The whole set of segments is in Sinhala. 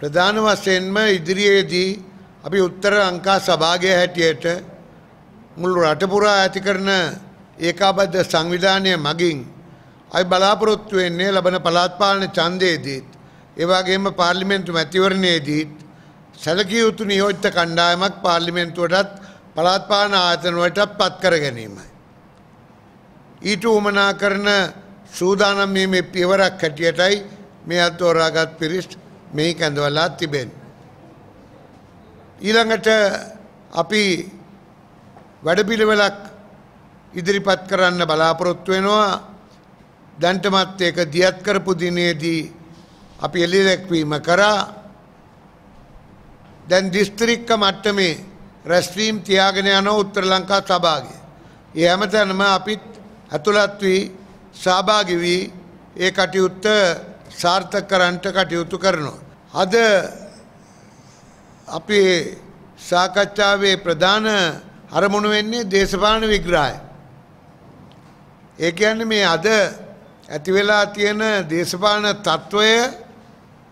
ප්‍රධාන වශයෙන්ම ඉදිරියේදී අපි උත්තර ලංකා සභාගය හැටියට මුළු රට පුරා ඇති කරන ඒකාබද්ධ සංවිධානය මගින් අපි බලාපොරොත්තු වෙන්නේ ලබන පළාත් පාලන ඡන්දයේදීත් ඒ වගේම පාර්ලිමේන්තු මැතිවරණයේදීත් සැලකිය යුතු නියෝජිත කණ්ඩායමක් පාර්ලිමේන්තුවටත් පළාත් පාලන ආයතන වලටත් පත් කර ගැනීමයි. ඊට උමනා කරන සූදානම් වීමේ පියවරක් හැටියටයි මේ අත්වරාගත් පිරිස් මේ කැඳවලා තිබෙන්. ඊළඟට අපි වැඩපිළිවෙලක් ඉදිරිපත් කරන්න බලාපොරොත්තු වෙනවා දැන්ටමත් ඒක දියත් කරපු දිනේදී අපි එළිදැක්වීම කරා දැන් දිස්ත්‍රික්ක මට්ටමේ රැස්වීම් තියාගෙන යන උත්තර ලංකා සභාගය. ඒ හැමතැනම අපිත් ඇතුළත් වී සහභාගි වී ඒ කටයුත්ත සාර්ථක කරන්නට කටයුතු කරනවා. අද අපි සාකච්ඡාවේ ප්‍රධාන අරමුණු වෙන්නේ දේශපාලන විග්‍රහය. ඒ කියන්නේ මේ අද ඇති වෙලා තියෙන දේශපාලන తত্ত্বය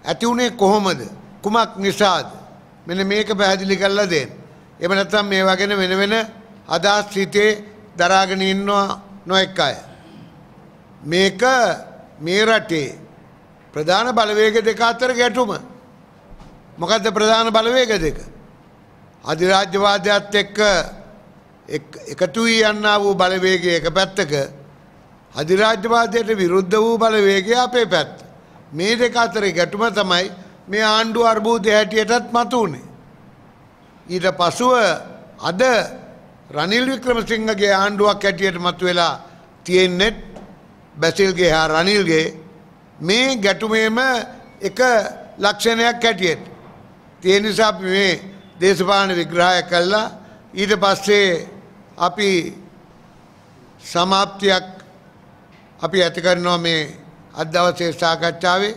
ඇති උනේ කොහොමද? කුමක් නිසාද? මෙන්න මේක පැහැදිලි කරලා දෙන්න. එහෙම නැත්නම් මේ වගේන වෙන වෙන අදහස් හිතේ දරාගෙන ඉන්නවා නොඑක අය. මේක මේ රටේ ප්‍රධාන බලවේග දෙක අතර ගැටුම. මොකද්ද ප්‍රධාන බලවේග දෙක? අධිරාජ්‍යවාදයත් එක්ක එකතු වී යන්නා වූ බලවේගය එක පැත්තක අධිරාජ්‍යවාදයට විරුද්ධ වූ බලවේගය අපේ පැත්ත. මේ දෙක අතරේ ගැටුම තමයි මේ ආණ්ඩුව අර්බුදය හැටියටත් මතු වුණේ. ඊට පසුව අද රනිල් වික්‍රමසිංහගේ ආණ්ඩුවක් හැටියට මතුවෙලා තියෙන්නේ බැසිල්ගේ හා රනිල්ගේ මේ ගැටුමේම එක ලක්ෂණයක් හැටියට. තිය නිසා මේ දේශපාලන විග්‍රහය කල්ලා ඊට පස්සේ අපි සමාප්තියක් අපි ඇති කරනවා මේ අදවසේ සාකච්ඡාවේ